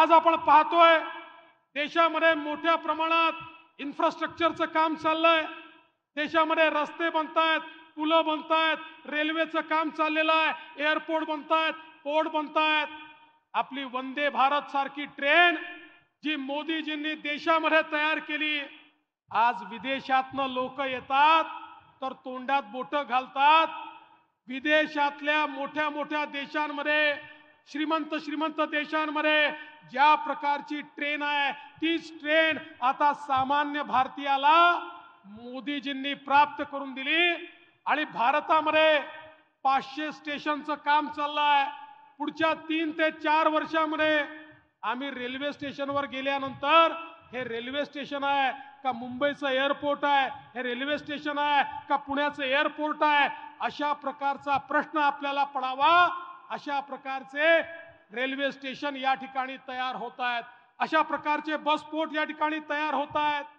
आज आपण पाहतोय देशामध्ये मोठ्या प्रमाणात इन्फ्रास्ट्रक्चरचं काम चाललंय देशामध्ये रस्ते बनतायत पुलं आहेत रेल्वेचं काम चाललेलं आहे एअरपोर्ट बनतायत पोर्ट बनतायत आपली वंदे भारत सारखी ट्रेन जी मोदीजींनी देशामध्ये तयार केली आज विदेशातनं लोक येतात तर तोंडात बोटं घालतात विदेशातल्या मोठ्या मोठ्या देशांमध्ये श्रीमंत श्रीमंत देशांमध्ये ज्या प्रकारची ट्रेन आहे तीच ट्रेन आता सामान्य भारतीयाला मोदीजींनी प्राप्त करून दिली आणि भारतामध्ये पाचशे स्टेशनचं काम चाललंय पुढच्या तीन ते चार वर्षामध्ये आम्ही रेल्वे स्टेशनवर गेल्यानंतर हे रेल्वे स्टेशन आहे का मुंबईचं एअरपोर्ट आहे हे रेल्वे स्टेशन आहे का पुण्याचं एअरपोर्ट आहे अशा प्रकारचा प्रश्न आपल्याला पडावा अशा प्रकारचे रेल्वे स्टेशन या ठिकाणी तयार होत आहेत अशा प्रकारचे बसपोर्ट या ठिकाणी तयार होत आहेत